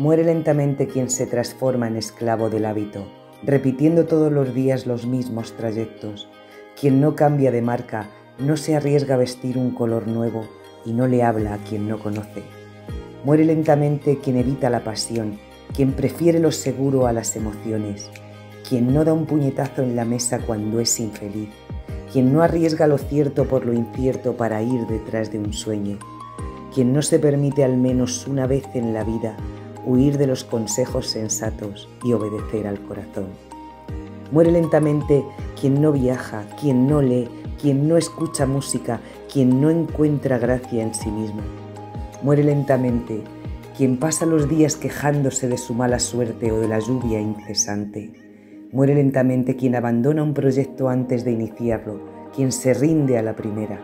muere lentamente quien se transforma en esclavo del hábito, repitiendo todos los días los mismos trayectos. Quien no cambia de marca, no se arriesga a vestir un color nuevo y no le habla a quien no conoce. Muere lentamente quien evita la pasión, quien prefiere lo seguro a las emociones, quien no da un puñetazo en la mesa cuando es infeliz, quien no arriesga lo cierto por lo incierto para ir detrás de un sueño, quien no se permite al menos una vez en la vida huir de los consejos sensatos y obedecer al corazón. Muere lentamente quien no viaja, quien no lee, quien no escucha música, quien no encuentra gracia en sí mismo. Muere lentamente quien pasa los días quejándose de su mala suerte o de la lluvia incesante. Muere lentamente quien abandona un proyecto antes de iniciarlo, quien se rinde a la primera.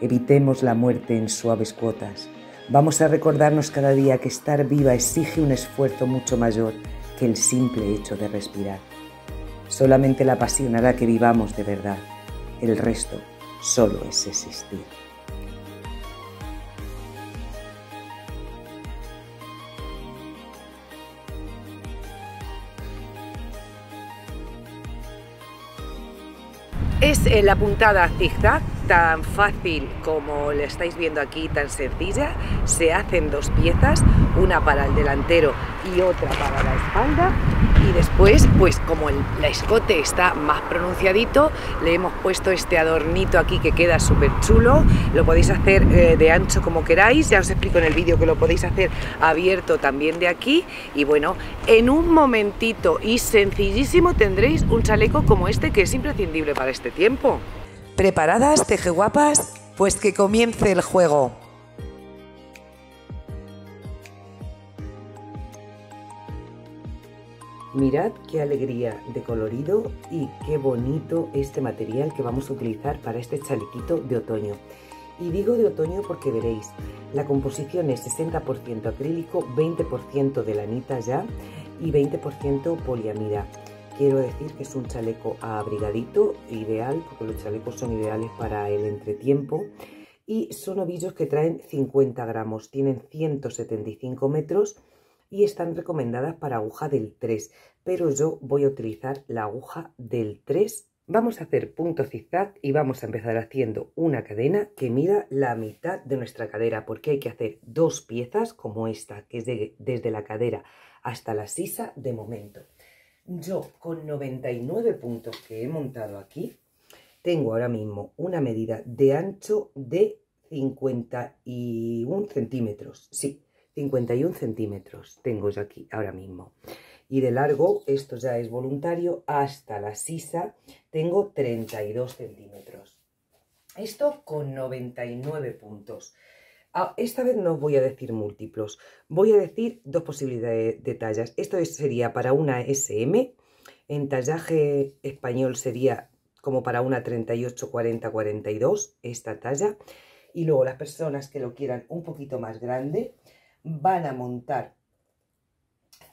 Evitemos la muerte en suaves cuotas Vamos a recordarnos cada día que estar viva exige un esfuerzo mucho mayor que el simple hecho de respirar. Solamente la pasión que vivamos de verdad. El resto solo es existir. es la puntada zigzag tan fácil como la estáis viendo aquí, tan sencilla, se hacen dos piezas, una para el delantero y otra para la espalda y después, pues como el, la escote está más pronunciadito, le hemos puesto este adornito aquí que queda súper chulo, lo podéis hacer eh, de ancho como queráis, ya os explico en el vídeo que lo podéis hacer abierto también de aquí y bueno, en un momentito y sencillísimo tendréis un chaleco como este que es imprescindible para este tiempo. ¿Preparadas, guapas, Pues que comience el juego. Mirad qué alegría de colorido y qué bonito este material que vamos a utilizar para este chalequito de otoño. Y digo de otoño porque veréis, la composición es 60% acrílico, 20% de lanita ya y 20% poliamida quiero decir que es un chaleco abrigadito, ideal, porque los chalecos son ideales para el entretiempo. Y son ovillos que traen 50 gramos, tienen 175 metros y están recomendadas para aguja del 3, pero yo voy a utilizar la aguja del 3. Vamos a hacer punto zigzag y vamos a empezar haciendo una cadena que mida la mitad de nuestra cadera, porque hay que hacer dos piezas como esta, que es desde la cadera hasta la sisa de momento yo con 99 puntos que he montado aquí, tengo ahora mismo una medida de ancho de 51 centímetros. Sí, 51 centímetros tengo yo aquí ahora mismo. Y de largo, esto ya es voluntario, hasta la sisa tengo 32 centímetros. Esto con 99 puntos. Ah, esta vez no voy a decir múltiplos, voy a decir dos posibilidades de tallas. Esto sería para una SM, en tallaje español sería como para una 38, 40, 42, esta talla. Y luego las personas que lo quieran un poquito más grande van a montar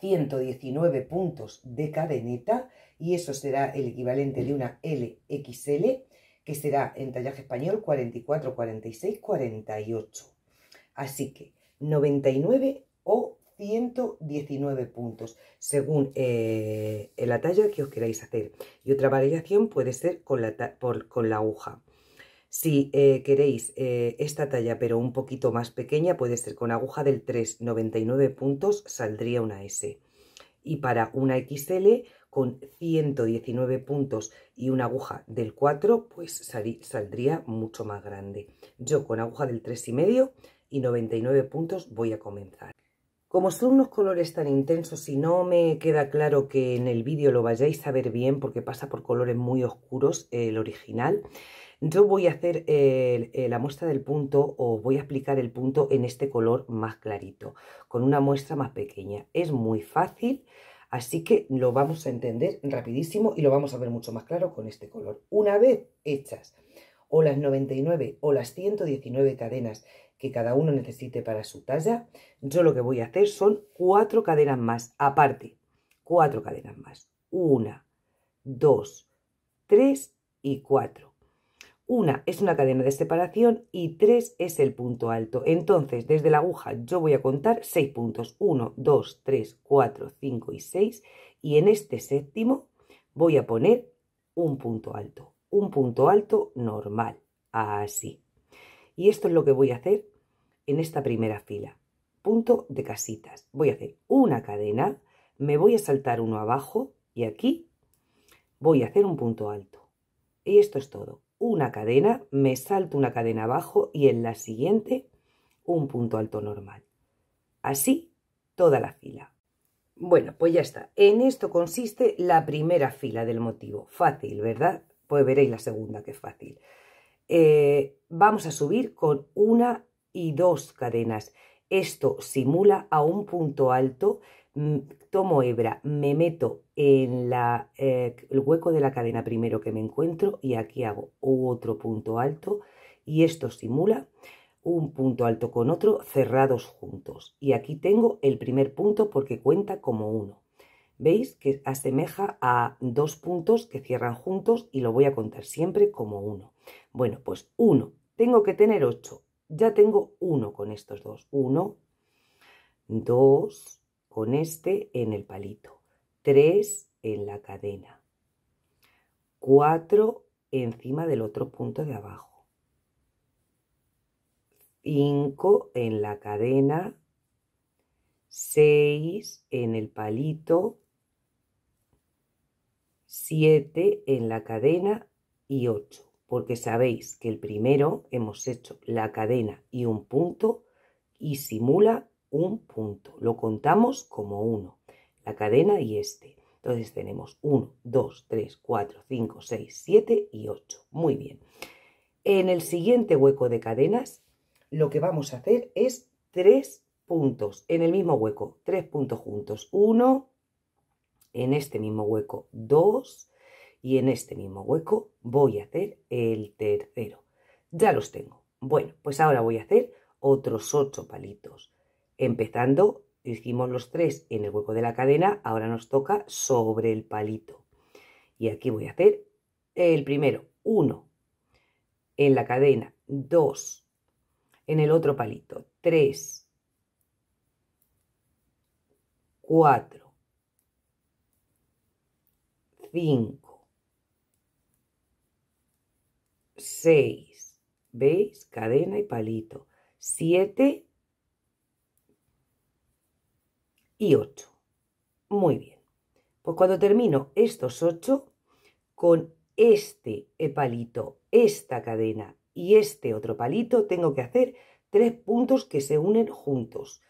119 puntos de cadeneta y eso será el equivalente de una LXL que será en tallaje español 44, 46, 48. Así que 99 o 119 puntos, según eh, la talla que os queráis hacer. Y otra variación puede ser con la, aguja. Si eh, queréis eh, esta talla pero un poquito más pequeña, puede ser con aguja del 3, 99 puntos, saldría una S. Y para una XL, con 119 puntos y una aguja del 4, pues saldría mucho más grande. Yo con aguja del 3,5 y 99 puntos voy a comenzar. Como son unos colores tan intensos, y no me queda claro que en el vídeo lo vayáis a ver bien porque pasa por colores muy oscuros el original, yo voy a hacer eh, eh, la muestra del punto o voy a explicar el punto en este color más clarito, con una muestra más pequeña. Es muy fácil, así que lo vamos a entender rapidísimo y lo vamos a ver mucho más claro con este color. Una vez hechas o las 99 o las 119 cadenas que cada uno necesite para su talla, yo lo que voy a hacer son cuatro cadenas más, aparte, cuatro cadenas más. Una, dos, tres y cuatro. Una es una cadena de separación y tres es el punto alto. Entonces, desde la aguja yo voy a contar seis puntos. Uno, dos, tres, cuatro, cinco y seis. Y en este séptimo voy a poner un punto alto. Un punto alto normal. Así. Y esto es lo que voy a hacer en esta primera fila. Punto de casitas. Voy a hacer una cadena, me voy a saltar uno abajo y aquí voy a hacer un punto alto. Y esto es todo. Una cadena, me salto una cadena abajo y en la siguiente un punto alto normal. Así toda la fila. Bueno, pues ya está. En esto consiste la primera fila del motivo. Fácil, ¿verdad? Pues veréis la segunda, que es fácil. Eh, vamos a subir con una y dos cadenas. Esto simula a un punto alto, mm, tomo hebra, me meto en eh, el hueco de la cadena primero que me encuentro y aquí hago otro punto alto y esto simula un punto alto con otro cerrados juntos. Y aquí tengo el primer punto porque cuenta como uno. ¿Veis? Que asemeja a dos puntos que cierran juntos y lo voy a contar siempre como uno. Bueno, pues 1. Tengo que tener 8. Ya tengo 1 con estos dos. 1, 2 con este en el palito. 3 en la cadena. 4 encima del otro punto de abajo. 5 en la cadena. 6 en el palito. 7 en la cadena y 8 porque sabéis que el primero hemos hecho la cadena y un punto y simula un punto. Lo contamos como uno, la cadena y este. Entonces tenemos 1, 2, tres, 4, 5, 6, siete y ocho. Muy bien. En el siguiente hueco de cadenas lo que vamos a hacer es tres puntos en el mismo hueco, tres puntos juntos. Uno, en este mismo hueco, dos, y en este mismo hueco voy a hacer el tercero. Ya los tengo. Bueno, pues ahora voy a hacer otros ocho palitos. Empezando, hicimos los tres en el hueco de la cadena, ahora nos toca sobre el palito. Y aquí voy a hacer el primero, uno, en la cadena, dos, en el otro palito, tres, cuatro, cinco, 6, ¿veis? Cadena y palito. 7 y 8. Muy bien. Pues cuando termino estos 8, con este eh, palito, esta cadena y este otro palito, tengo que hacer tres puntos que se unen juntos,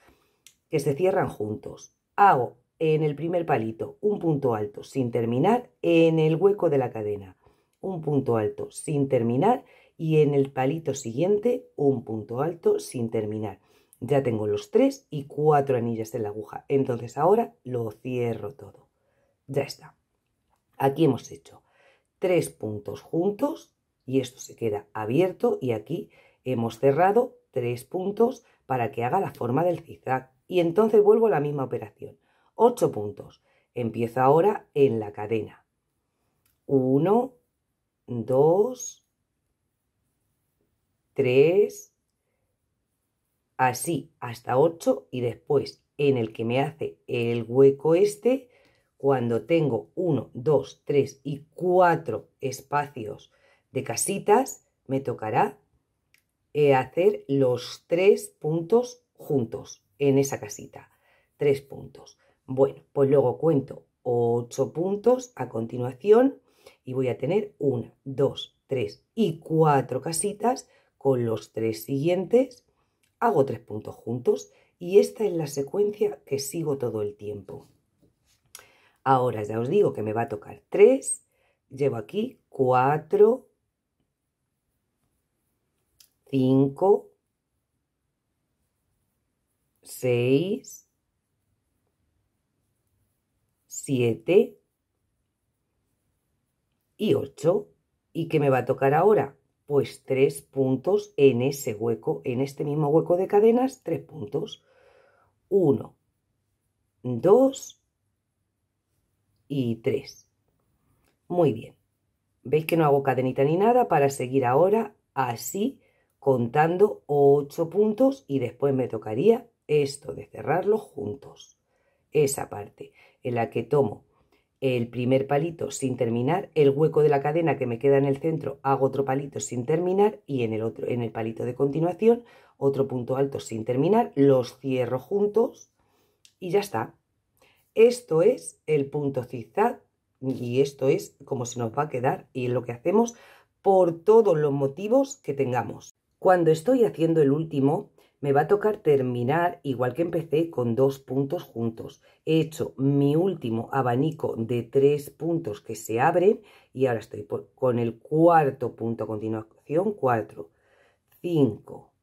que se cierran juntos. Hago en el primer palito un punto alto sin terminar en el hueco de la cadena un punto alto sin terminar y en el palito siguiente un punto alto sin terminar. Ya tengo los tres y cuatro anillas en la aguja. Entonces ahora lo cierro todo. Ya está. Aquí hemos hecho tres puntos juntos y esto se queda abierto y aquí hemos cerrado tres puntos para que haga la forma del zigzag. Y entonces vuelvo a la misma operación. Ocho puntos. Empiezo ahora en la cadena. Uno, 2, 3, así hasta 8 y después en el que me hace el hueco este, cuando tengo 1, 2, 3 y 4 espacios de casitas, me tocará eh, hacer los 3 puntos juntos en esa casita. 3 puntos. Bueno, pues luego cuento 8 puntos a continuación y voy a tener una, dos, tres y cuatro casitas con los tres siguientes, hago tres puntos juntos y esta es la secuencia que sigo todo el tiempo. Ahora ya os digo que me va a tocar tres llevo aquí cuatro cinco seis siete y 8. ¿Y que me va a tocar ahora? Pues tres puntos en ese hueco, en este mismo hueco de cadenas, tres puntos. 1, 2 y 3. Muy bien. Veis que no hago cadenita ni nada para seguir ahora así contando 8 puntos y después me tocaría esto de cerrarlos juntos. Esa parte en la que tomo el primer palito sin terminar, el hueco de la cadena que me queda en el centro hago otro palito sin terminar y en el, otro, en el palito de continuación otro punto alto sin terminar, los cierro juntos y ya está. Esto es el punto zigzag y esto es como se nos va a quedar y es lo que hacemos por todos los motivos que tengamos. Cuando estoy haciendo el último, me va a tocar terminar igual que empecé con dos puntos juntos. He hecho mi último abanico de tres puntos que se abren y ahora estoy con el cuarto punto a continuación. Cuatro. Cinco.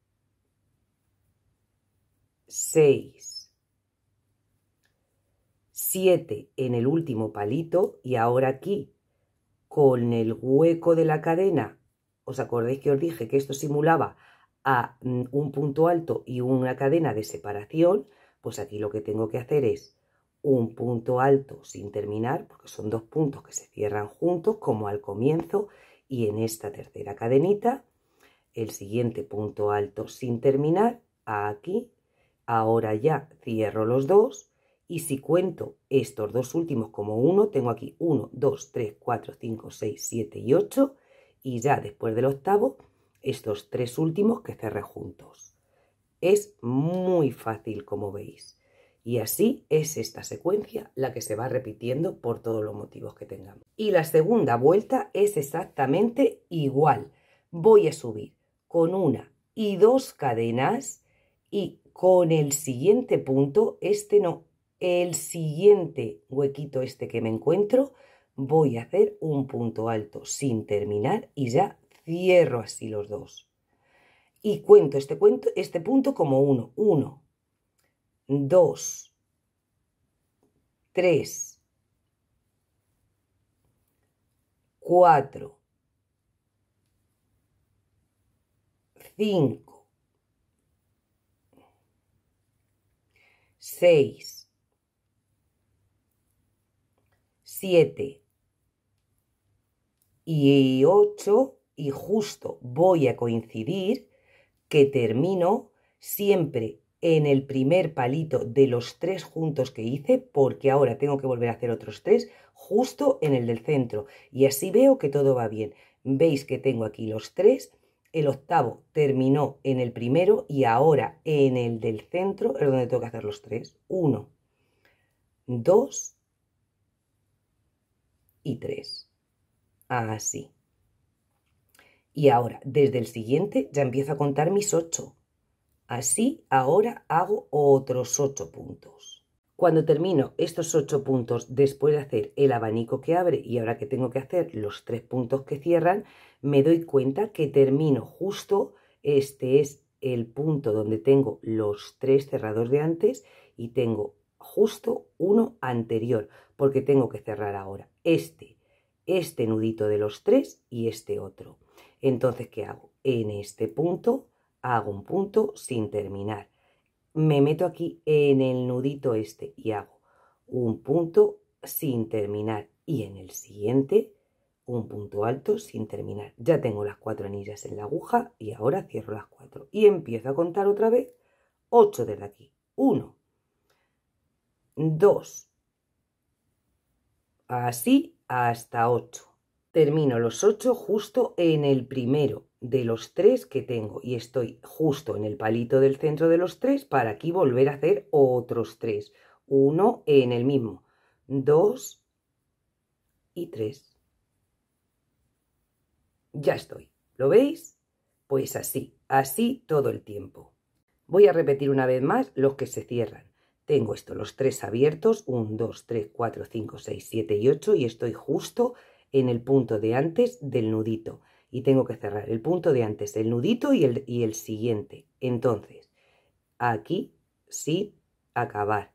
Seis. Siete en el último palito y ahora aquí con el hueco de la cadena. ¿Os acordáis que os dije que esto simulaba a mm, un punto alto y una cadena de separación, pues aquí lo que tengo que hacer es un punto alto sin terminar, porque son dos puntos que se cierran juntos como al comienzo, y en esta tercera cadenita, el siguiente punto alto sin terminar, aquí, ahora ya cierro los dos, y si cuento estos dos últimos como uno, tengo aquí 1, 2, 3, 4, 5, 6, 7 y 8, y ya después del octavo estos tres últimos que cerré juntos. Es muy fácil como veis. Y así es esta secuencia la que se va repitiendo por todos los motivos que tengamos. Y la segunda vuelta es exactamente igual. Voy a subir con una y dos cadenas y con el siguiente punto, este no, el siguiente huequito este que me encuentro, voy a hacer un punto alto sin terminar y ya cierro así los dos. Y cuento este, cuento, este punto como uno. Uno, dos, tres, cuatro, cinco, seis, siete y ocho y justo voy a coincidir que termino siempre en el primer palito de los tres juntos que hice, porque ahora tengo que volver a hacer otros tres, justo en el del centro. Y así veo que todo va bien. Veis que tengo aquí los tres, el octavo terminó en el primero y ahora en el del centro es donde tengo que hacer los tres. Uno, dos y tres. Así. Y ahora, desde el siguiente, ya empiezo a contar mis ocho. Así, ahora hago otros ocho puntos. Cuando termino estos ocho puntos después de hacer el abanico que abre y ahora que tengo que hacer los tres puntos que cierran, me doy cuenta que termino justo, este es el punto donde tengo los tres cerrados de antes y tengo justo uno anterior, porque tengo que cerrar ahora este, este nudito de los tres y este otro. Entonces, ¿qué hago? En este punto hago un punto sin terminar. Me meto aquí en el nudito este y hago un punto sin terminar. Y en el siguiente, un punto alto sin terminar. Ya tengo las cuatro anillas en la aguja y ahora cierro las cuatro. Y empiezo a contar otra vez ocho desde aquí. uno, dos, así hasta ocho termino los 8 justo en el primero de los 3 que tengo y estoy justo en el palito del centro de los 3 para aquí volver a hacer otros 3 Uno en el mismo, 2 y 3. Ya estoy. ¿Lo veis? Pues así, así todo el tiempo. Voy a repetir una vez más los que se cierran. Tengo esto, los 3 abiertos, 1, 2, 3, 4, 5, 6, 7 y 8 y estoy justo en el punto de antes del nudito y tengo que cerrar el punto de antes del nudito y el, el siguiente. Entonces, aquí sin acabar,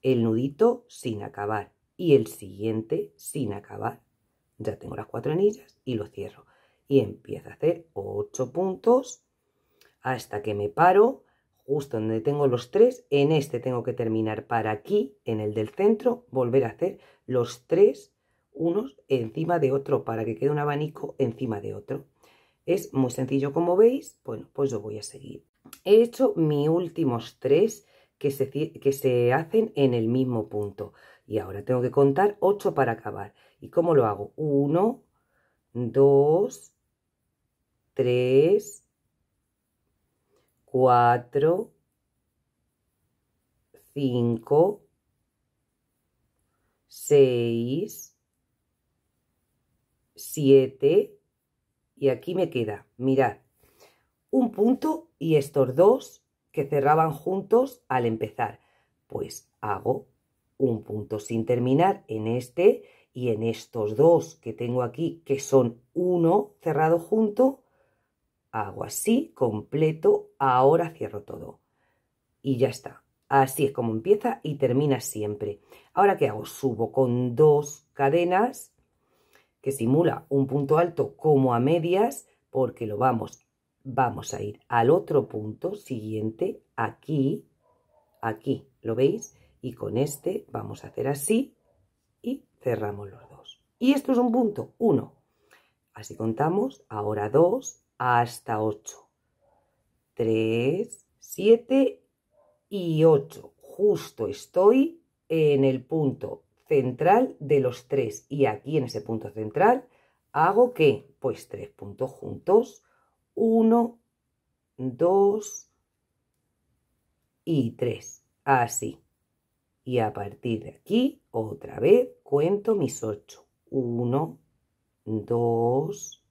el nudito sin acabar y el siguiente sin acabar. Ya tengo las cuatro anillas y lo cierro. Y empiezo a hacer ocho puntos hasta que me paro justo donde tengo los tres. En este tengo que terminar para aquí, en el del centro, volver a hacer los tres unos encima de otro para que quede un abanico encima de otro. Es muy sencillo como veis, bueno, pues lo voy a seguir. He hecho mis últimos tres que se, que se hacen en el mismo punto. Y ahora tengo que contar ocho para acabar. ¿Y cómo lo hago? Uno Dos Tres Cuatro Cinco Seis 7 y aquí me queda, mirad, un punto y estos dos que cerraban juntos al empezar. Pues hago un punto sin terminar en este y en estos dos que tengo aquí, que son uno cerrado junto, hago así, completo, ahora cierro todo. Y ya está. Así es como empieza y termina siempre. Ahora, ¿qué hago? Subo con dos cadenas que simula un punto alto como a medias, porque lo vamos, vamos a ir al otro punto siguiente, aquí, aquí, ¿lo veis? Y con este vamos a hacer así y cerramos los dos. Y esto es un punto, uno Así contamos, ahora dos hasta ocho tres siete y ocho Justo estoy en el punto central de los tres. Y aquí en ese punto central hago que, pues tres puntos juntos, 1, 2 y 3, así. Y a partir de aquí, otra vez, cuento mis ocho 1, 2,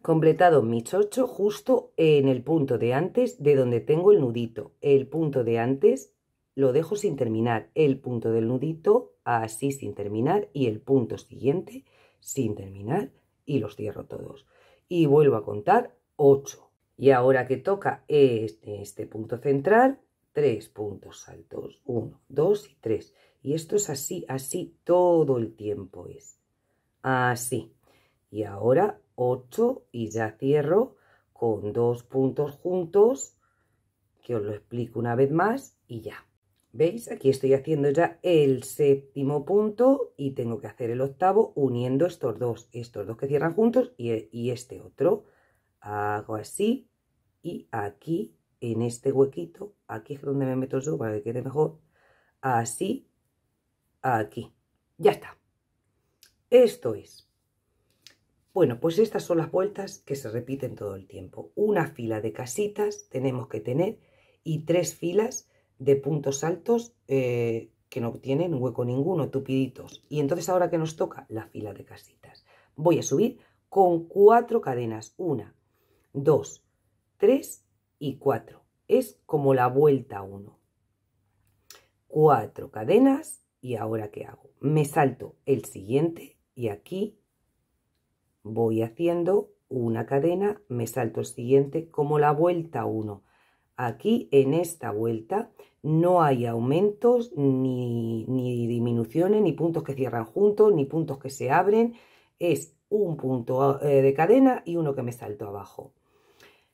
completado mis 8 justo en el punto de antes de donde tengo el nudito. El punto de antes lo dejo sin terminar. El punto del nudito así sin terminar y el punto siguiente sin terminar y los cierro todos. Y vuelvo a contar 8. Y ahora que toca este, este punto central, tres puntos altos 1, 2 y 3. Y esto es así, así todo el tiempo es. Así. Y ahora 8 y ya cierro con dos puntos juntos, que os lo explico una vez más y ya. ¿Veis? Aquí estoy haciendo ya el séptimo punto y tengo que hacer el octavo uniendo estos dos, estos dos que cierran juntos y, este otro. Hago así y aquí, en este huequito, aquí es donde me meto yo para que quede mejor, así, aquí. Ya está. Esto es. Bueno, pues estas son las vueltas que se repiten todo el tiempo. Una fila de casitas tenemos que tener y tres filas de puntos altos eh, que no tienen hueco ninguno, tupiditos. Y entonces ahora que nos toca la fila de casitas. Voy a subir con cuatro cadenas. Una, dos, tres y cuatro. Es como la vuelta uno. Cuatro cadenas y ahora qué hago? Me salto el siguiente y aquí voy haciendo una cadena, me salto el siguiente como la vuelta uno Aquí en esta vuelta no hay aumentos, ni, ni disminuciones, ni puntos que cierran juntos, ni puntos que se abren. Es un punto eh, de cadena y uno que me salto abajo.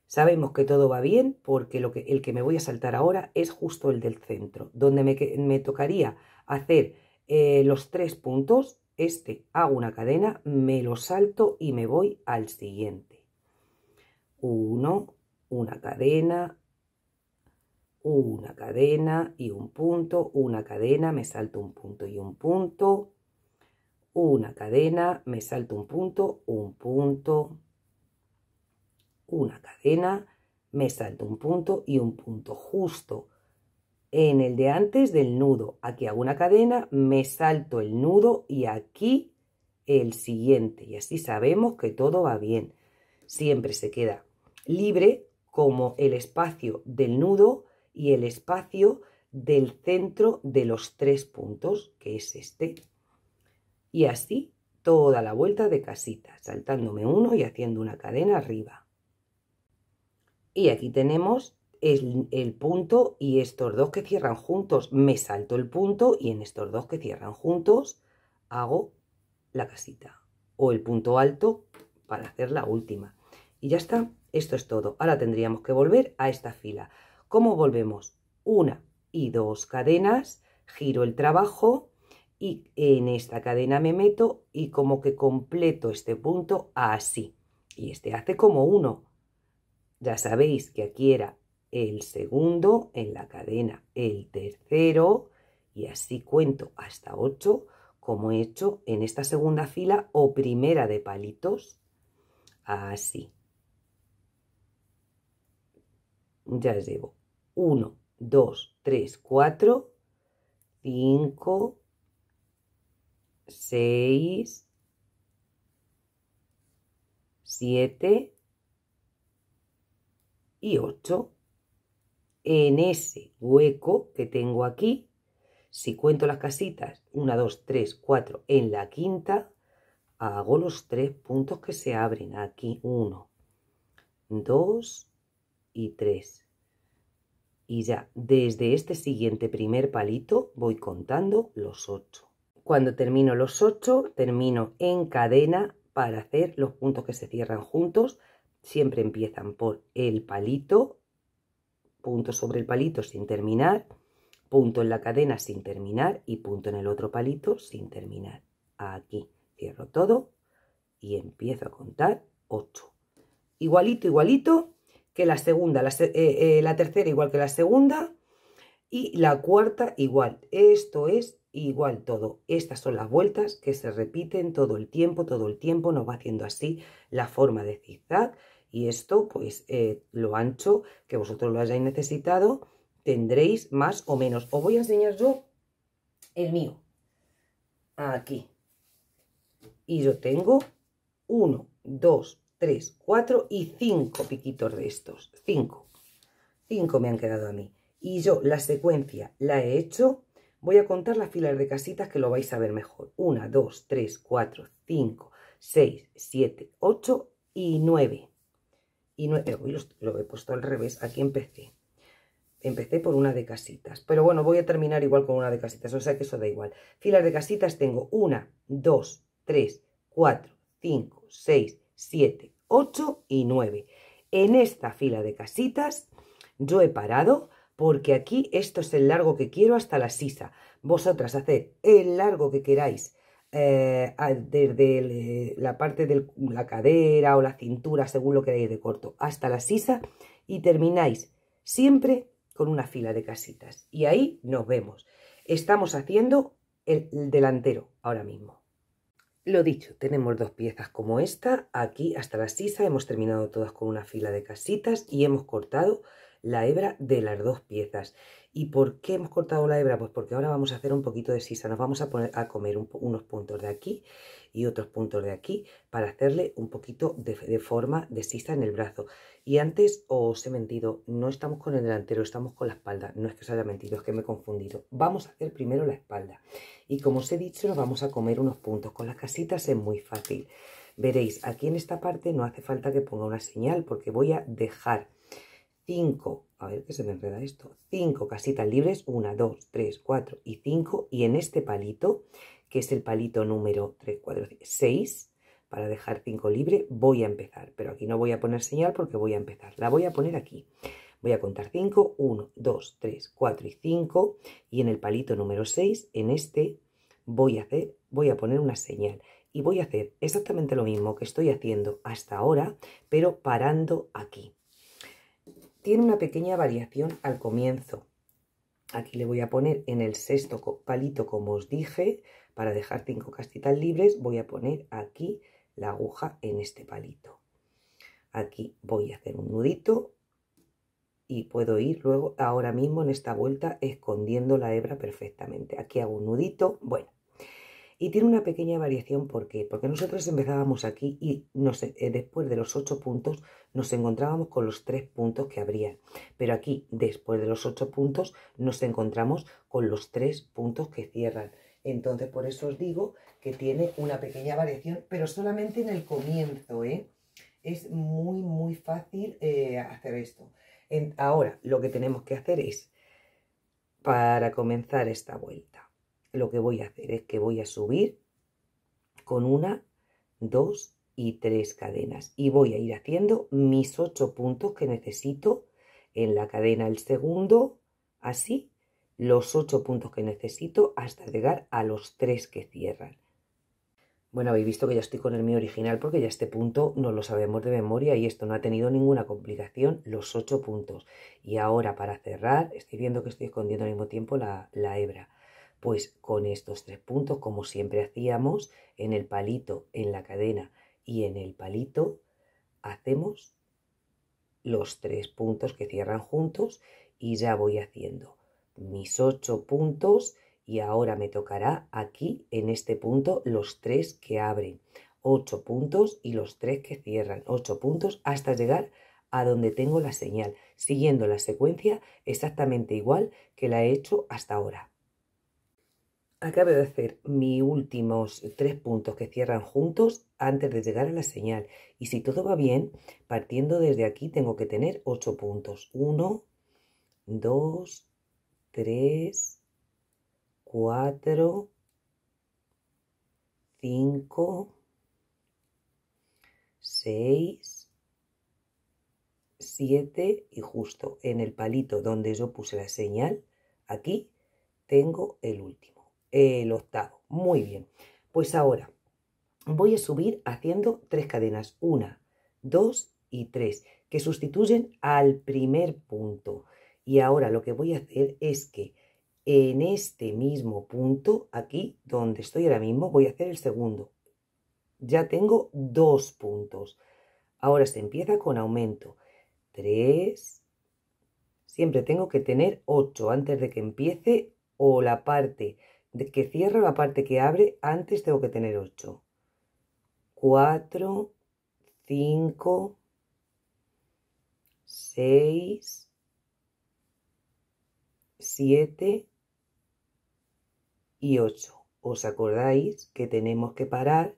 Sabemos que todo va bien porque lo que, el que me voy a saltar ahora es justo el del centro, donde me, tocaría hacer eh, los tres puntos. Este hago una cadena, me lo salto y me voy al siguiente. Uno, una cadena, una cadena y un punto, una cadena, me salto un punto y un punto, una cadena, me salto un punto, un punto, una cadena, me salto un punto y un punto justo en el de antes del nudo. Aquí a una cadena, me salto el nudo y aquí el siguiente. Y así sabemos que todo va bien. Siempre se queda libre como el espacio del nudo y el espacio del centro de los tres puntos, que es este. Y así toda la vuelta de casita, saltándome uno y haciendo una cadena arriba. Y aquí tenemos el, punto y estos dos que cierran juntos. Me salto el punto y en estos dos que cierran juntos hago la casita. O el punto alto para hacer la última. Y ya está, esto es todo. Ahora tendríamos que volver a esta fila. ¿Cómo volvemos? Una y dos cadenas, giro el trabajo y en esta cadena me meto y como que completo este punto así. Y este hace como uno. Ya sabéis que aquí era el segundo en la cadena, el tercero y así cuento hasta ocho como he hecho en esta segunda fila o primera de palitos. Así. Ya llevo 1, 2, 3, 4, 5, 6, 7 y 8. En ese hueco que tengo aquí, si cuento las casitas 1, 2, 3, 4 en la quinta, hago los tres puntos que se abren aquí. 1, 2 y 3. Y ya, desde este siguiente primer palito voy contando los 8. Cuando termino los 8, termino en cadena para hacer los puntos que se cierran juntos. Siempre empiezan por el palito, punto sobre el palito sin terminar, punto en la cadena sin terminar y punto en el otro palito sin terminar. Aquí cierro todo y empiezo a contar 8. Igualito, igualito, que la segunda, eh, eh, la, tercera igual que la segunda y la cuarta igual. Esto es igual todo. Estas son las vueltas que se repiten todo el tiempo, todo el tiempo nos va haciendo así la forma de zigzag y esto pues eh, lo ancho que vosotros lo hayáis necesitado tendréis más o menos. Os voy a enseñar yo el mío. Aquí. Y yo tengo uno, dos, 3, 4 y 5 piquitos de estos. 5. 5 me han quedado a mí. Y yo la secuencia la he hecho. Voy a contar las filas de casitas que lo vais a ver mejor. 1, 2, 3, 4, 5, 6, 7, 8 y 9. Y 9. Eh, lo, lo he puesto al revés. Aquí empecé. Empecé por una de casitas. Pero bueno, voy a terminar igual con una de casitas. O sea que eso da igual. Filas de casitas tengo 1, 2, 3, 4, 5, 6, 7, 8 y 9. En esta fila de casitas yo he parado porque aquí esto es el largo que quiero hasta la sisa. Vosotras haced el largo que queráis eh, desde eh, la parte de la cadera o la cintura, según lo queráis de corto, hasta la sisa y termináis siempre con una fila de casitas. Y ahí nos vemos. Estamos haciendo el delantero ahora mismo. Lo dicho, tenemos dos piezas como esta, aquí hasta la sisa, hemos terminado todas con una fila de casitas y hemos cortado la hebra de las dos piezas. ¿Y por qué hemos cortado la hebra? Pues porque ahora vamos a hacer un poquito de sisa. Nos vamos a, poner, a comer unos puntos de aquí y otros puntos de aquí para hacerle un poquito de, de forma de sisa en el brazo. Y antes os he mentido, no estamos con el delantero, estamos con la espalda. No es que os haya mentido, es que me he confundido. Vamos a hacer primero la espalda. Y como os he dicho, nos vamos a comer unos puntos. Con las casitas es muy fácil. Veréis, aquí en esta parte no hace falta que ponga una señal porque voy a dejar 5, a ver que se me enreda esto, 5 casitas libres, 1, 2, 3, 4 y 5, y en este palito, que es el palito número 3, 4, 6, para dejar 5 libre, voy a empezar, pero aquí no voy a poner señal porque voy a empezar, la voy a poner aquí. Voy a contar 5, 1, 2, 3, 4 y 5, y en el palito número 6, en este, voy a hacer, voy a poner una señal y voy a hacer exactamente lo mismo que estoy haciendo hasta ahora, pero parando aquí. Tiene una pequeña variación al comienzo. Aquí le voy a poner en el sexto palito, como os dije, para dejar cinco castitas libres, voy a poner aquí la aguja en este palito. Aquí voy a hacer un nudito y puedo ir luego ahora mismo en esta vuelta escondiendo la hebra perfectamente. Aquí hago un nudito, bueno, y tiene una pequeña variación, ¿por qué? Porque nosotros empezábamos aquí y eh, después de los ocho puntos nos encontrábamos con los tres puntos que habría. Pero aquí, después de los ocho puntos, nos encontramos con los tres puntos que cierran. Entonces, por eso os digo que tiene una pequeña variación, pero solamente en el comienzo, ¿eh? Es muy, muy fácil eh, hacer esto. ahora, lo que tenemos que hacer es, para comenzar esta vuelta, lo que voy a hacer es que voy a subir con una, dos y tres cadenas y voy a ir haciendo mis ocho puntos que necesito en la cadena el segundo, así los ocho puntos que necesito hasta llegar a los tres que cierran. Bueno, habéis visto que ya estoy con el mío original porque ya este punto no lo sabemos de memoria y esto no ha tenido ninguna complicación, los ocho puntos. Y ahora para cerrar, estoy viendo que estoy escondiendo al mismo tiempo la, la hebra. Pues con estos tres puntos, como siempre hacíamos, en el palito, en la cadena y en el palito, hacemos los tres puntos que cierran juntos y ya voy haciendo mis ocho puntos y ahora me tocará aquí en este punto los tres que abren, ocho puntos y los tres que cierran, ocho puntos hasta llegar a donde tengo la señal, siguiendo la secuencia exactamente igual que la he hecho hasta ahora. Acabo de hacer mis últimos tres puntos que cierran juntos antes de llegar a la señal. Y si todo va bien, partiendo desde aquí tengo que tener ocho puntos. 1, 2, 3, 4, 5, 6, 7 y justo en el palito donde yo puse la señal, aquí tengo el último. Eh, el octavo. Muy bien. Pues ahora voy a subir haciendo tres cadenas. Una, dos y tres, que sustituyen al primer punto. Y ahora lo que voy a hacer es que en este mismo punto, aquí donde estoy ahora mismo, voy a hacer el segundo. Ya tengo dos puntos. Ahora se empieza con aumento. Tres. Siempre tengo que tener ocho antes de que empiece o la parte de que cierro la parte que abre, antes tengo que tener 8. 4, 5, 6, 7 y 8. ¿Os acordáis que tenemos que parar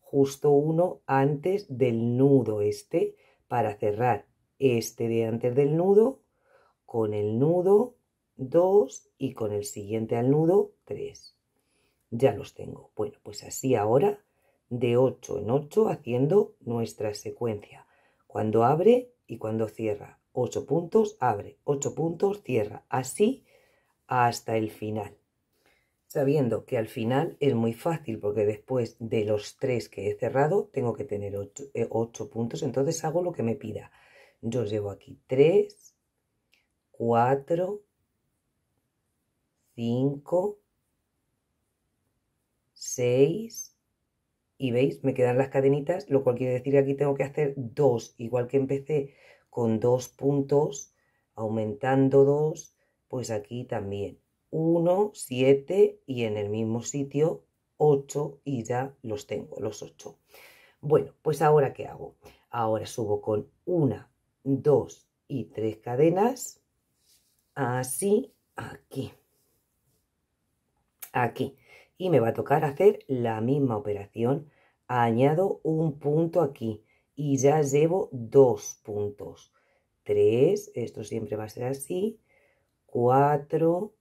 justo uno antes del nudo este para cerrar este de antes del nudo con el nudo 2 y con el siguiente al nudo 3. Ya los tengo. Bueno, pues así ahora de 8 en 8 haciendo nuestra secuencia. Cuando abre y cuando cierra. 8 puntos, abre, 8 puntos, cierra. Así hasta el final. Sabiendo que al final es muy fácil porque después de los 3 que he cerrado tengo que tener 8, eh, puntos. Entonces hago lo que me pida. Yo llevo aquí 3, 4, 5, 6 y veis, me quedan las cadenitas, lo cual quiere decir que aquí tengo que hacer 2, igual que empecé con 2 puntos, aumentando 2, pues aquí también 1, 7 y en el mismo sitio 8 y ya los tengo, los 8. Bueno, pues ahora ¿qué hago? Ahora subo con 1, 2 y 3 cadenas, así aquí aquí y me va a tocar hacer la misma operación añado un punto aquí y ya llevo dos puntos tres, esto siempre va a ser así cuatro,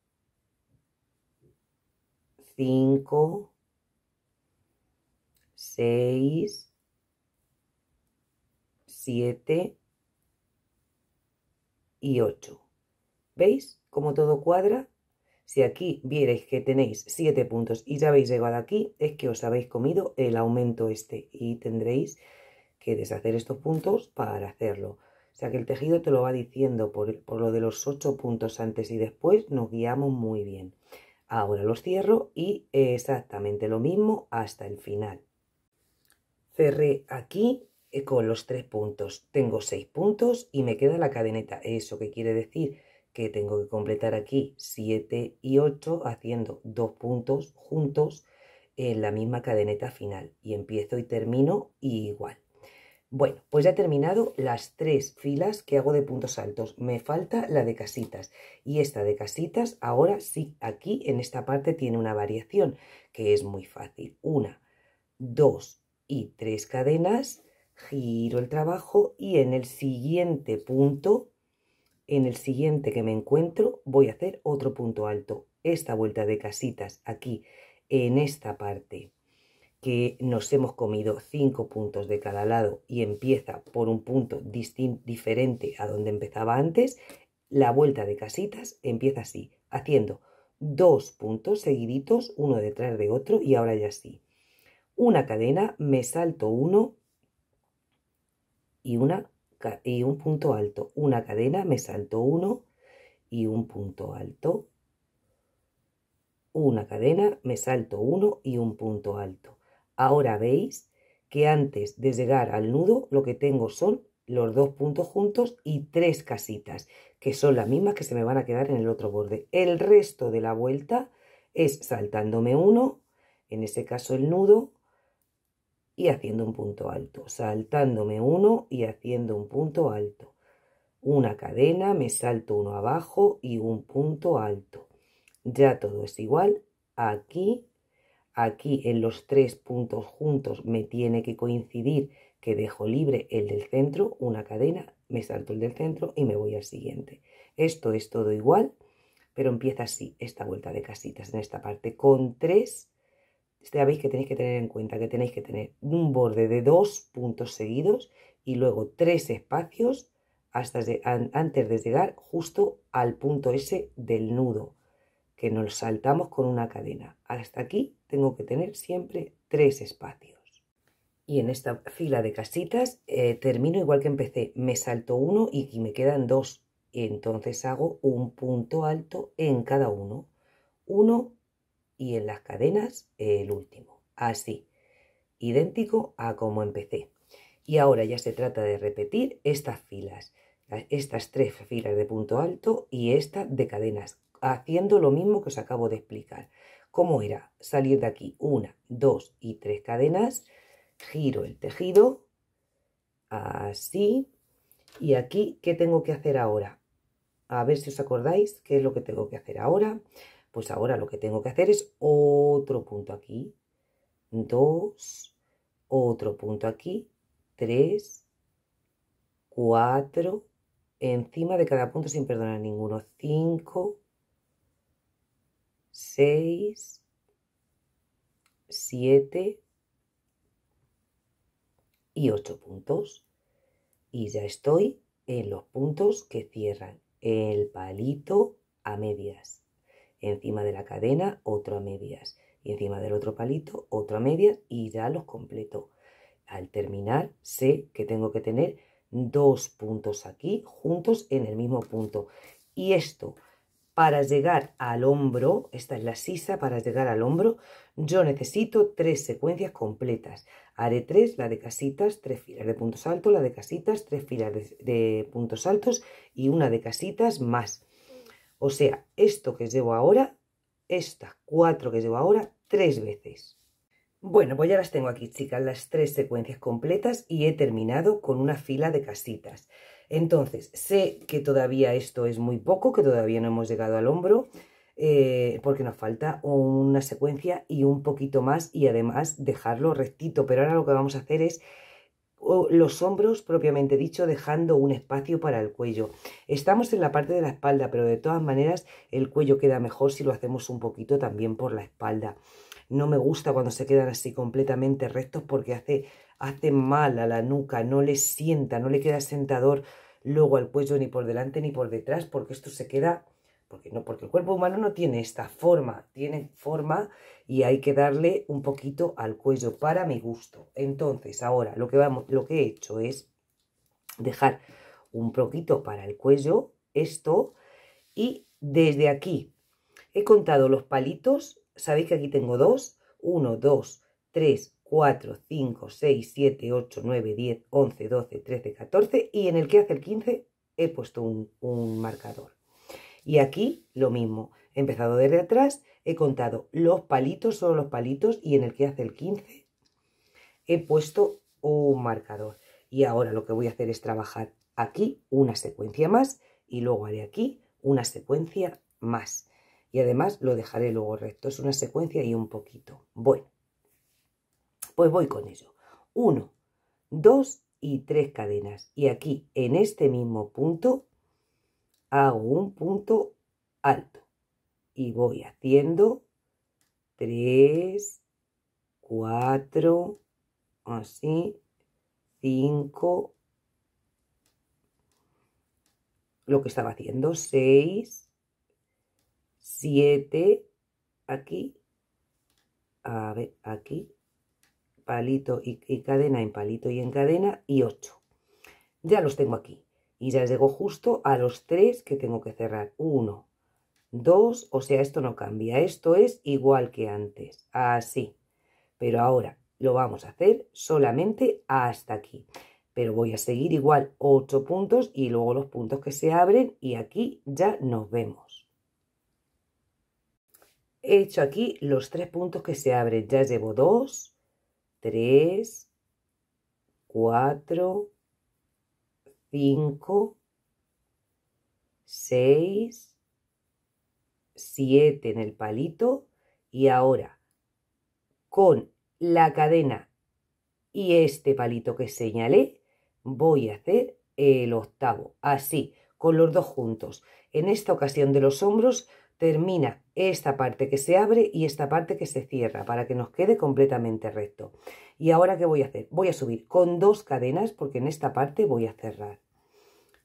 cinco, seis, siete y ocho, ¿Veis cómo todo cuadra? Si aquí vierais que tenéis 7 puntos y ya habéis llegado aquí, es que os habéis comido el aumento este y tendréis que deshacer estos puntos para hacerlo. O sea que el tejido te lo va diciendo por, lo de los 8 puntos antes y después, nos guiamos muy bien. Ahora los cierro y exactamente lo mismo hasta el final. Cerré aquí eh, con los tres puntos. Tengo seis puntos y me queda la cadeneta. ¿Eso qué quiere decir? que tengo que completar aquí 7 y 8 haciendo dos puntos juntos en la misma cadeneta final y empiezo y termino igual. Bueno, pues ya he terminado las tres filas que hago de puntos altos. Me falta la de casitas y esta de casitas ahora sí aquí en esta parte tiene una variación que es muy fácil. Una, dos y tres cadenas, giro el trabajo y en el siguiente punto en el siguiente que me encuentro voy a hacer otro punto alto, esta vuelta de casitas aquí en esta parte que nos hemos comido cinco puntos de cada lado y empieza por un punto diferente a donde empezaba antes, la vuelta de casitas empieza así, haciendo dos puntos seguiditos, uno detrás de otro y ahora ya sí. Una cadena, me salto uno y una y un punto alto, una cadena, me salto uno y un punto alto, una cadena, me salto uno y un punto alto. Ahora veis que antes de llegar al nudo lo que tengo son los dos puntos juntos y tres casitas, que son las mismas que se me van a quedar en el otro borde. El resto de la vuelta es saltándome uno, en ese caso el nudo, y haciendo un punto alto, saltándome uno y haciendo un punto alto. Una cadena, me salto uno abajo y un punto alto. Ya todo es igual. Aquí, aquí en los tres puntos juntos me tiene que coincidir que dejo libre el del centro, una cadena, me salto el del centro y me voy al siguiente. Esto es todo igual, pero empieza así esta vuelta de casitas en esta parte con tres habéis este que tenéis que tener en cuenta que tenéis que tener un borde de dos puntos seguidos y luego tres espacios hasta antes de llegar justo al punto S del nudo, que nos saltamos con una cadena. Hasta aquí tengo que tener siempre tres espacios. Y en esta fila de casitas eh, termino igual que empecé, me salto uno y, y me quedan dos. Entonces hago un punto alto en cada uno. Uno y en las cadenas el último. Así, idéntico a como empecé. Y ahora ya se trata de repetir estas filas, estas tres filas de punto alto y esta de cadenas, haciendo lo mismo que os acabo de explicar. ¿Cómo era? Salir de aquí una, dos y tres cadenas, giro el tejido, así, y aquí, ¿qué tengo que hacer ahora? A ver si os acordáis qué es lo que tengo que hacer ahora. Pues ahora lo que tengo que hacer es otro punto aquí, dos, otro punto aquí, tres, cuatro, encima de cada punto sin perdonar ninguno, cinco, seis, siete y ocho puntos. Y ya estoy en los puntos que cierran el palito a medias encima de la cadena otro a medias y encima del otro palito otra a y ya los completo. Al terminar sé que tengo que tener dos puntos aquí juntos en el mismo punto. Y esto, para llegar al hombro, esta es la sisa, para llegar al hombro, yo necesito tres secuencias completas. Haré tres, la de casitas, tres filas de puntos altos, la de casitas, tres filas de, de puntos altos y una de casitas más. O sea, esto que llevo ahora, estas cuatro que llevo ahora, tres veces. Bueno, pues ya las tengo aquí, chicas, las tres secuencias completas y he terminado con una fila de casitas. Entonces, sé que todavía esto es muy poco, que todavía no hemos llegado al hombro, eh, porque nos falta una secuencia y un poquito más y además dejarlo rectito. Pero ahora lo que vamos a hacer es los hombros propiamente dicho, dejando un espacio para el cuello. Estamos en la parte de la espalda, pero de todas maneras el cuello queda mejor si lo hacemos un poquito también por la espalda. No me gusta cuando se quedan así completamente rectos porque hace, hace mal a la nuca, no le sienta, no le queda sentador luego al cuello ni por delante ni por detrás porque esto se queda porque, no, porque el cuerpo humano no tiene esta forma, tiene forma y hay que darle un poquito al cuello para mi gusto. Entonces, ahora lo que, vamos, lo que he hecho es dejar un poquito para el cuello, esto, y desde aquí he contado los palitos, sabéis que aquí tengo dos, 1, 2, 3, 4, 5, 6, 7, 8, 9, 10, 11, 12, 13, 14 y en el que hace el 15 he puesto un, un marcador. Y aquí lo mismo. He empezado desde atrás, he contado los palitos, solo los palitos, y en el que hace el 15 he puesto un marcador. Y ahora lo que voy a hacer es trabajar aquí una secuencia más y luego haré aquí una secuencia más. Y además lo dejaré luego recto. Es una secuencia y un poquito. Bueno, pues voy con ello. 1, 2 y 3 cadenas. Y aquí en este mismo punto hago un punto alto y voy haciendo 3, 4, así, 5, lo que estaba haciendo, 6, 7, aquí, a ver, aquí, palito y, y cadena en palito y en cadena y 8. Ya los tengo aquí y ya llego justo a los tres que tengo que cerrar. Uno, dos, o sea, esto no cambia, esto es igual que antes, así. Pero ahora lo vamos a hacer solamente hasta aquí. Pero voy a seguir igual ocho puntos y luego los puntos que se abren y aquí ya nos vemos. He hecho aquí los tres puntos que se abren. Ya llevo dos, tres, cuatro, 5, 6, 7 en el palito y ahora con la cadena y este palito que señalé voy a hacer el octavo, así, con los dos juntos. En esta ocasión de los hombros termina esta parte que se abre y esta parte que se cierra para que nos quede completamente recto. Y ahora, ¿qué voy a hacer? Voy a subir con dos cadenas porque en esta parte voy a cerrar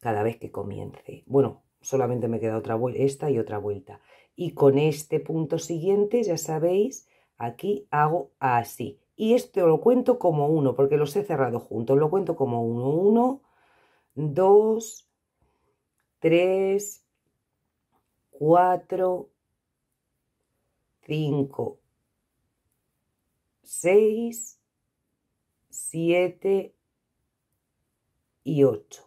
cada vez que comience. Bueno, solamente me queda otra vuelta, esta y otra vuelta. Y con este punto siguiente, ya sabéis, aquí hago así. Y esto lo cuento como uno, porque los he cerrado juntos. Lo cuento como uno, uno, dos, tres, 4, 5, 6, 7 y 8.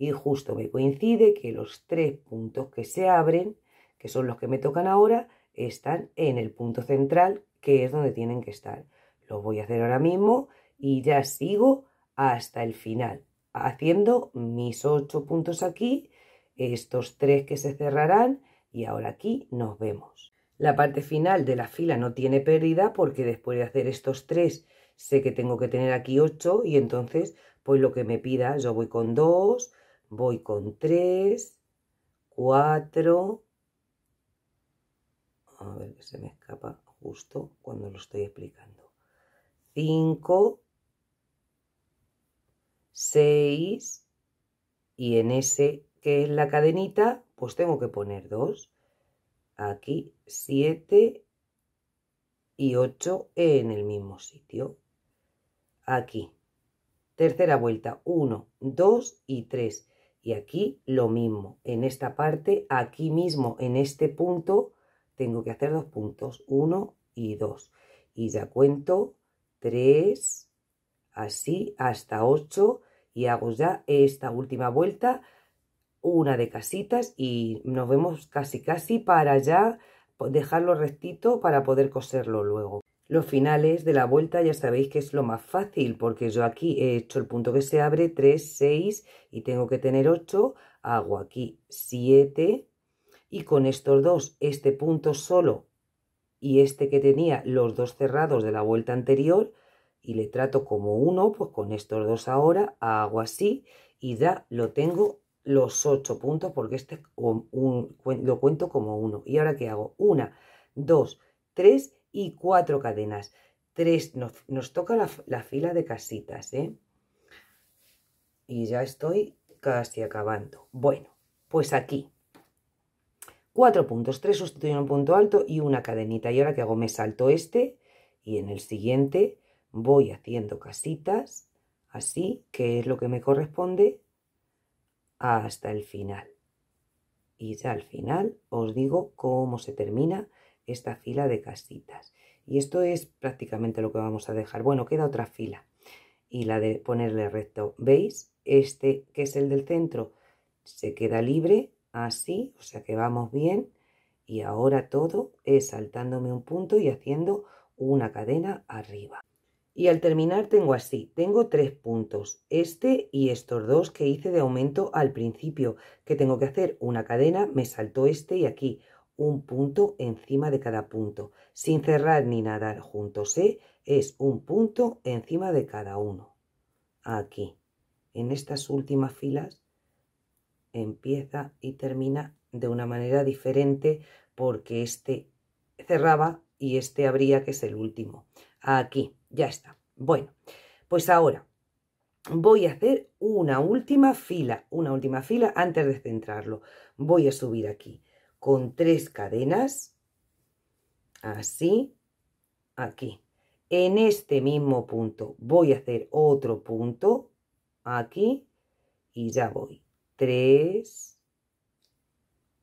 Y justo me coincide que los tres puntos que se abren, que son los que me tocan ahora, están en el punto central, que es donde tienen que estar. Lo voy a hacer ahora mismo y ya sigo hasta el final, haciendo mis 8 puntos aquí, estos tres que se cerrarán y ahora aquí nos vemos. La parte final de la fila no tiene pérdida porque después de hacer estos tres sé que tengo que tener aquí 8 y entonces pues lo que me pida yo voy con dos, voy con tres, cuatro. a ver que se me escapa justo cuando lo estoy explicando, 5, 6 y en ese que es la cadenita, pues tengo que poner dos. Aquí 7 y 8 en el mismo sitio. Aquí. Tercera vuelta, 1, 2 y 3. Y aquí lo mismo. En esta parte, aquí mismo, en este punto, tengo que hacer dos puntos, 1 y 2. Y ya cuento 3, así hasta 8 y hago ya esta última vuelta una de casitas y nos vemos casi casi para ya dejarlo rectito para poder coserlo luego. Los finales de la vuelta ya sabéis que es lo más fácil porque yo aquí he hecho el punto que se abre 3, 6 y tengo que tener 8, hago aquí 7 y con estos dos, este punto solo y este que tenía los dos cerrados de la vuelta anterior y le trato como uno, pues con estos dos ahora hago así y ya lo tengo los ocho puntos porque este lo cuento como uno. ¿Y ahora que hago? Una, dos, tres y cuatro cadenas. Tres, nos, toca la, fila de casitas, ¿eh? Y ya estoy casi acabando. Bueno, pues aquí. Cuatro puntos, tres sustituyendo un punto alto y una cadenita. ¿Y ahora que hago? Me salto este y en el siguiente voy haciendo casitas, así, que es lo que me corresponde, hasta el final. Y ya al final os digo cómo se termina esta fila de casitas. Y esto es prácticamente lo que vamos a dejar. Bueno, queda otra fila y la de ponerle recto. ¿Veis? Este que es el del centro se queda libre así, o sea que vamos bien. Y ahora todo es saltándome un punto y haciendo una cadena arriba. Y al terminar tengo así, tengo tres puntos, este y estos dos que hice de aumento al principio, que tengo que hacer una cadena, me saltó este y aquí, un punto encima de cada punto, sin cerrar ni nadar juntos, ¿eh? es un punto encima de cada uno. Aquí, en estas últimas filas, empieza y termina de una manera diferente porque este cerraba y este habría que es el último. Aquí, ya está. Bueno, pues ahora voy a hacer una última fila, una última fila antes de centrarlo. Voy a subir aquí con tres cadenas, así, aquí. En este mismo punto voy a hacer otro punto, aquí, y ya voy. 3,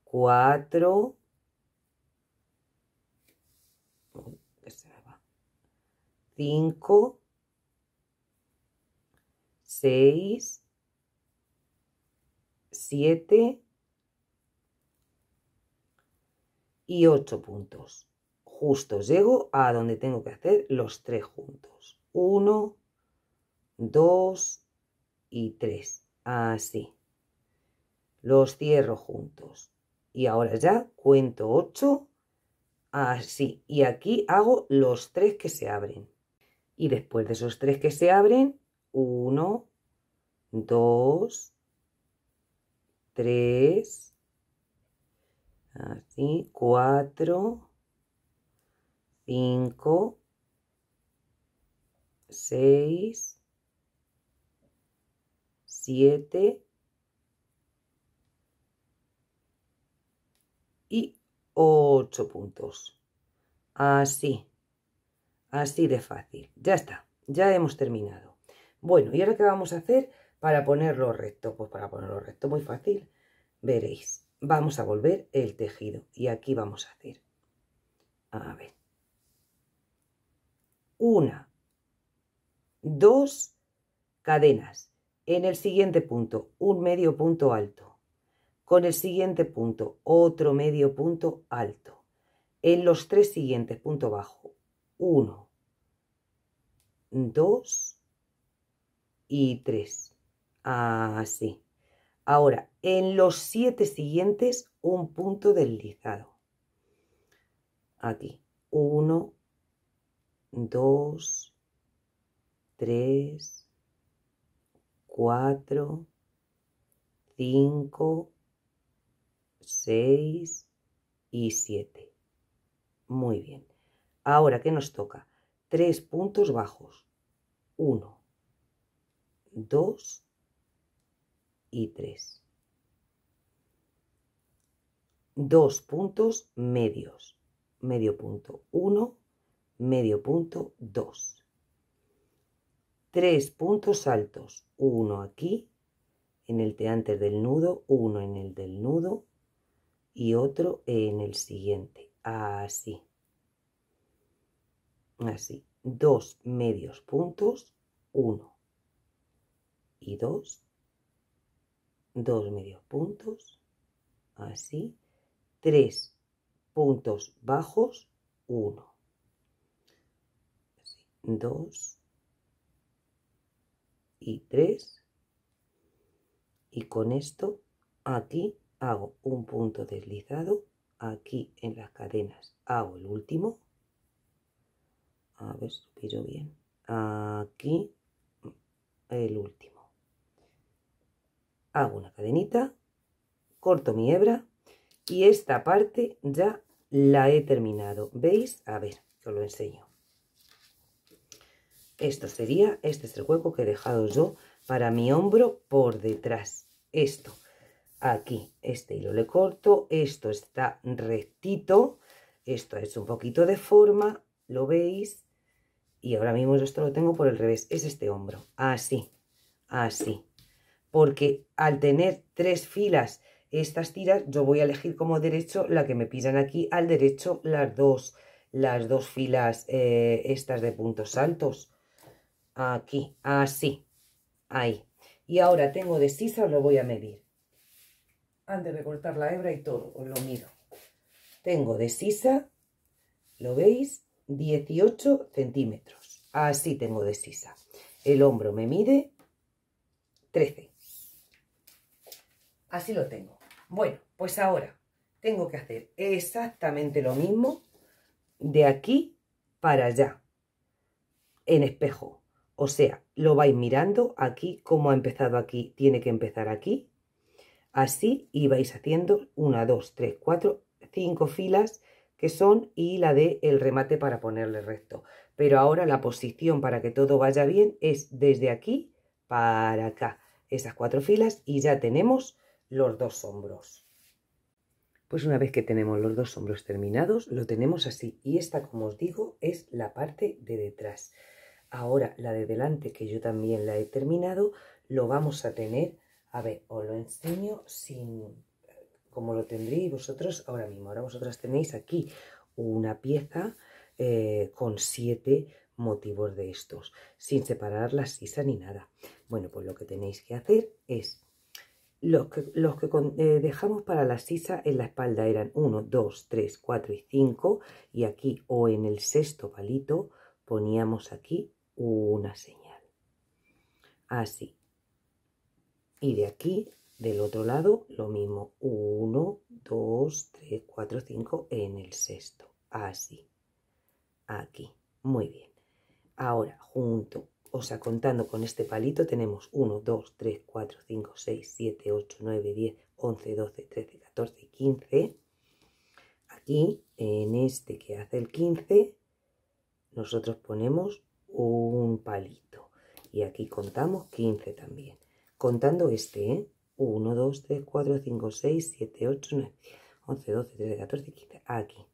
4, 5, 6, 7 y 8 puntos. Justo llego a donde tengo que hacer los tres juntos. 1, 2 y 3. Así. Los cierro juntos. Y ahora ya cuento 8. Así. Y aquí hago los tres que se abren y después de esos tres que se abren, 1, 2, 3, así, 4, 5, 6, 7 y 8 puntos. Así. Así de fácil. Ya está, ya hemos terminado. Bueno, ¿y ahora qué vamos a hacer para ponerlo recto? Pues para ponerlo recto, muy fácil. Veréis, vamos a volver el tejido y aquí vamos a hacer. A ver. Una, dos cadenas. En el siguiente punto, un medio punto alto. Con el siguiente punto, otro medio punto alto. En los tres siguientes, punto bajo. Uno, 2 y 3. Así. Ahora, en los siete siguientes, un punto deslizado. Aquí. 1, 2, 3, 4, 5, 6 y 7. Muy bien. Ahora, ¿qué nos toca? Tres puntos bajos. 1, 2 y 3. Dos puntos medios. Medio punto 1, medio punto 2. Tres puntos altos. Uno aquí, en el teante del nudo, uno en el del nudo y otro en el siguiente. Así. Así dos medios puntos, uno y dos dos medios puntos, así, tres puntos bajos, uno dos y tres y con esto aquí hago un punto deslizado, aquí en las cadenas hago el último a ver si bien, aquí el último. Hago una cadenita, corto mi hebra y esta parte ya la he terminado. ¿Veis? A ver, os lo enseño. Esto sería, este es el hueco que he dejado yo para mi hombro por detrás. Esto, aquí, este hilo le corto, esto está rectito, esto es un poquito de forma, lo veis, y ahora mismo esto lo tengo por el revés, es este hombro, así, así. Porque al tener tres filas estas tiras, yo voy a elegir como derecho la que me pisan aquí, al derecho las dos, las dos filas eh, estas de puntos altos. Aquí, así, ahí. Y ahora tengo de sisa, lo voy a medir. Antes de cortar la hebra y todo, os lo mido. Tengo de sisa, ¿lo veis? 18 centímetros. Así tengo de sisa. El hombro me mide 13. Así lo tengo. Bueno, pues ahora tengo que hacer exactamente lo mismo de aquí para allá en espejo. O sea, lo vais mirando aquí, como ha empezado aquí, tiene que empezar aquí. Así y vais haciendo una dos tres cuatro cinco filas son y la de el remate para ponerle recto. Pero ahora la posición para que todo vaya bien es desde aquí para acá, esas cuatro filas y ya tenemos los dos hombros. Pues una vez que tenemos los dos hombros terminados, lo tenemos así y esta, como os digo, es la parte de detrás. Ahora la de delante, que yo también la he terminado, lo vamos a tener, a ver, os lo enseño sin, como lo tendréis vosotros ahora mismo. Ahora vosotras tenéis aquí una pieza eh, con siete motivos de estos, sin separar la sisa ni nada. Bueno, pues lo que tenéis que hacer es, los que, eh, dejamos para la sisa en la espalda eran 1, 2, 3, 4 y 5, y aquí o en el sexto palito poníamos aquí una señal. Así. Y de aquí del otro lado lo mismo, 1, 2, 3, 4, 5 en el sexto, así, aquí, muy bien. Ahora, junto, o sea, contando con este palito, tenemos 1, 2, 3, 4, 5, 6, 7, 8, 9, 10, 11, 12, 13, 14, 15. Aquí, en este que hace el 15, nosotros ponemos un palito. Y aquí contamos 15 también. Contando este, ¿eh? 1, 2, 3, 4, 5, 6, 7, 8, 9, 11, 12, 13, 14, 15, aquí.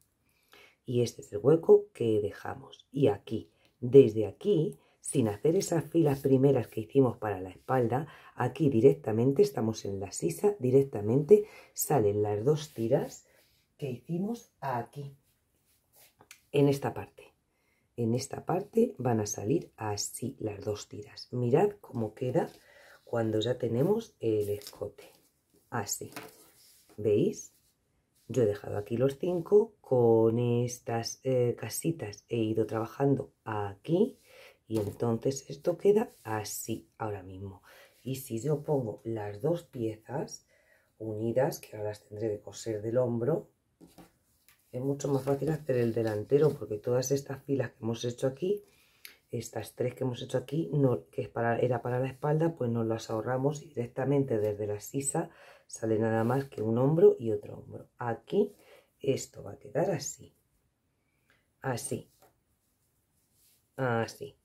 Y este es el hueco que dejamos. Y aquí, desde aquí, sin hacer esas filas primeras que hicimos para la espalda, aquí directamente estamos en la sisa, directamente salen las dos tiras que hicimos aquí, en esta parte. En esta parte van a salir así las dos tiras. Mirad cómo queda cuando ya tenemos el escote. Así. ¿Veis? Yo he dejado aquí los cinco con estas eh, casitas. He ido trabajando aquí y entonces esto queda así ahora mismo. Y si yo pongo las dos piezas unidas, que ahora las tendré de coser del hombro, es mucho más fácil hacer el delantero porque todas estas filas que hemos hecho aquí estas tres que hemos hecho aquí, no, que es para, era para la espalda, pues nos las ahorramos directamente desde la sisa sale nada más que un hombro y otro hombro. Aquí esto va a quedar así, así, así.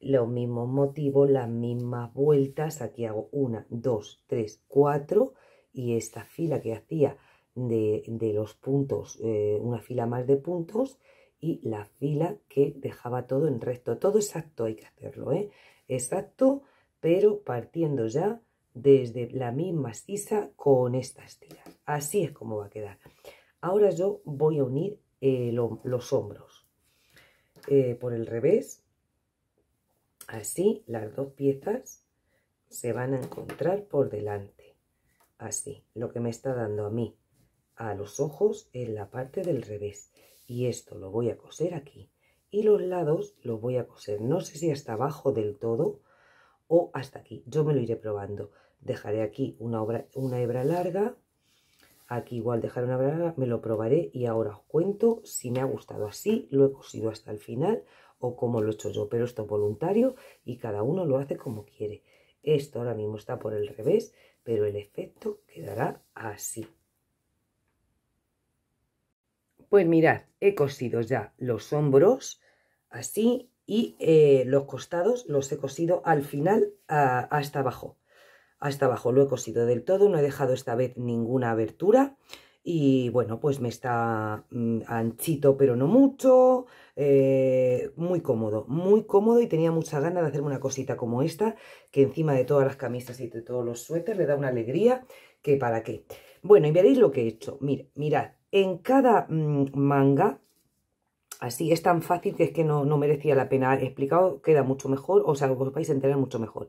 lo mismo motivo las mismas vueltas, aquí hago una, dos, tres, cuatro y esta fila que hacía de, los puntos, eh, una fila más de puntos, y la fila que dejaba todo en recto. Todo exacto hay que hacerlo, ¿eh? Exacto, pero partiendo ya desde la misma sisa con estas tiras. Así es como va a quedar. Ahora yo voy a unir eh, los hombros eh, por el revés. Así las dos piezas se van a encontrar por delante. Así, lo que me está dando a mí a los ojos en la parte del revés y esto lo voy a coser aquí y los lados lo voy a coser no sé si hasta abajo del todo o hasta aquí yo me lo iré probando dejaré aquí una, una hebra larga aquí igual dejaré una hebra larga me lo probaré y ahora os cuento si me ha gustado así lo he cosido hasta el final o como lo he hecho yo pero esto es voluntario y cada uno lo hace como quiere esto ahora mismo está por el revés pero el efecto quedará así pues mirad, he cosido ya los hombros, así, y eh, los costados los he cosido al final hasta abajo. Hasta abajo lo he cosido del todo, no he dejado esta vez ninguna abertura. Y bueno, pues me está mm, anchito, pero no mucho, eh, muy cómodo, muy cómodo y tenía muchas ganas de hacerme una cosita como esta, que encima de todas las camisas y de todos los suéteres le da una alegría, que para qué. Bueno, y veréis lo que he hecho. mirad, mirad, en cada mm, manga, así es tan fácil que es que no, merecía la pena explicado, queda mucho mejor, o sea, os vais a enterar mucho mejor.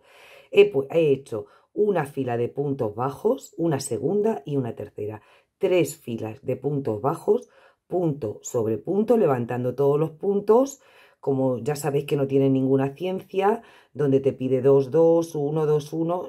He, he hecho una fila de puntos bajos, una segunda y una tercera. Tres filas de puntos bajos, punto sobre punto, levantando todos los puntos, como ya sabéis que no tiene ninguna ciencia, donde te pide 2, 2, 1, 2, 1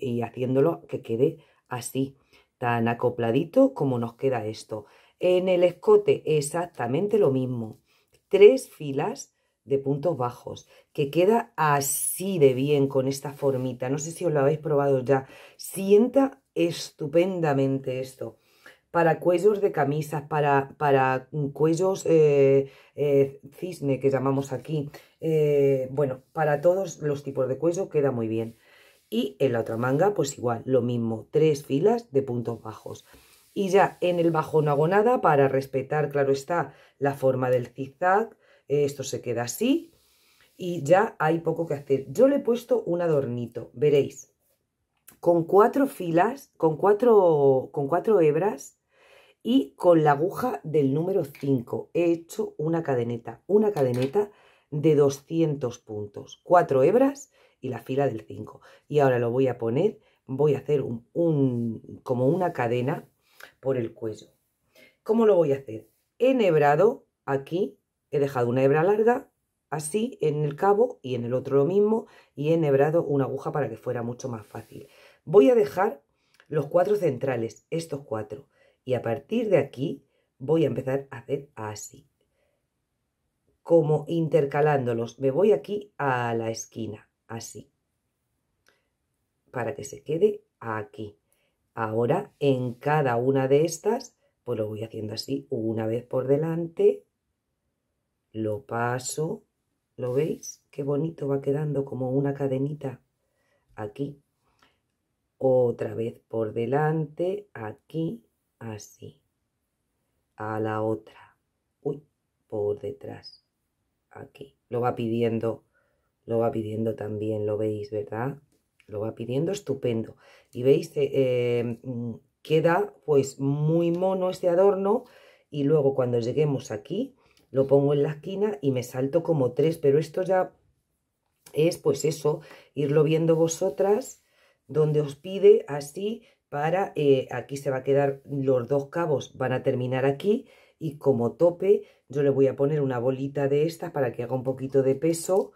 y haciéndolo que quede así tan acopladito como nos queda esto. En el escote exactamente lo mismo, tres filas de puntos bajos, que queda así de bien con esta formita. No sé si os lo habéis probado ya. Sienta estupendamente esto. Para cuellos de camisas, para, para cuellos eh, eh, cisne que llamamos aquí. Eh, bueno, para todos los tipos de cuello queda muy bien. Y en la otra manga, pues igual, lo mismo, tres filas de puntos bajos. Y ya en el bajo no hago nada para respetar, claro está, la forma del zigzag. Eh, esto se queda así y ya hay poco que hacer. Yo le he puesto un adornito, veréis. Con cuatro filas, con cuatro, con cuatro hebras y con la aguja del número 5 he hecho una cadeneta, una cadeneta de 200 puntos. Cuatro hebras y la fila del 5. Y ahora lo voy a poner, voy a hacer un, como una cadena por el cuello. ¿Cómo lo voy a hacer? He enhebrado aquí, he dejado una hebra larga, así en el cabo y en el otro lo mismo, y he enhebrado una aguja para que fuera mucho más fácil. Voy a dejar los cuatro centrales, estos cuatro, y a partir de aquí voy a empezar a hacer así, como intercalándolos. Me voy aquí a la esquina así, para que se quede aquí. Ahora en cada una de estas, pues lo voy haciendo así, una vez por delante, lo paso, ¿lo veis? Qué bonito va quedando como una cadenita aquí. Otra vez por delante, aquí, así. A la otra, uy, por detrás, aquí. Lo va pidiendo lo va pidiendo también, lo veis, ¿verdad? Lo va pidiendo estupendo. Y veis, eh, eh, queda pues muy mono este adorno y luego cuando lleguemos aquí lo pongo en la esquina y me salto como tres, pero esto ya es pues eso, irlo viendo vosotras donde os pide así para, eh, aquí se va a quedar los dos cabos, van a terminar aquí y como tope yo le voy a poner una bolita de estas para que haga un poquito de peso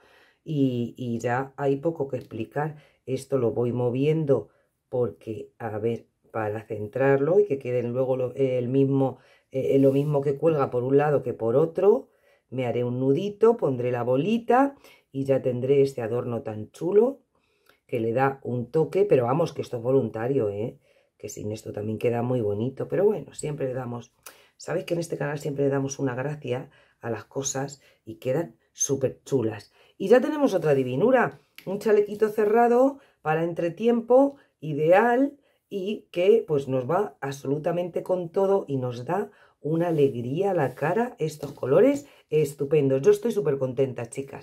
y, ya hay poco que explicar. Esto lo voy moviendo porque, a ver, para centrarlo y que queden luego lo, el mismo, eh, lo mismo que cuelga por un lado que por otro, me haré un nudito, pondré la bolita y ya tendré este adorno tan chulo que le da un toque, pero vamos, que esto es voluntario, ¿eh? que sin esto también queda muy bonito, pero bueno, siempre le damos, sabéis que en este canal siempre le damos una gracia a las cosas y queda súper chulas. Y ya tenemos otra divinura, un chalequito cerrado para entretiempo, ideal y que pues nos va absolutamente con todo y nos da una alegría a la cara estos colores estupendos. Yo estoy súper contenta, chicas.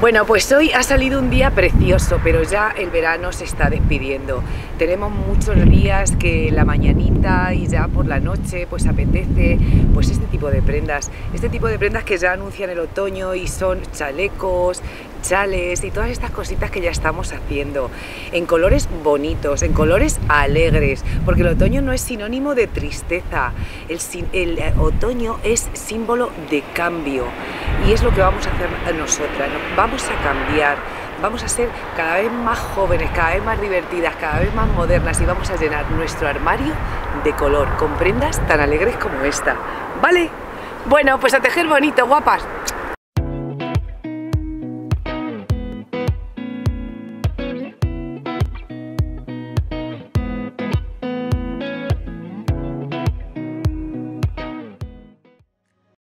Bueno, pues hoy ha salido un día precioso, pero ya el verano se está despidiendo. Tenemos muchos días que la mañanita y ya por la noche pues apetece pues este tipo de prendas. Este tipo de prendas que ya anuncian el otoño y son chalecos, chales y todas estas cositas que ya estamos haciendo, en colores bonitos, en colores alegres, porque el otoño no es sinónimo de tristeza, el, eh, otoño es símbolo de cambio y es lo que vamos a hacer nosotras, vamos a cambiar, vamos a ser cada vez más jóvenes, cada vez más divertidas, cada vez más modernas y vamos a llenar nuestro armario de color, con prendas tan alegres como esta, ¿vale? Bueno, pues a tejer bonito, guapas.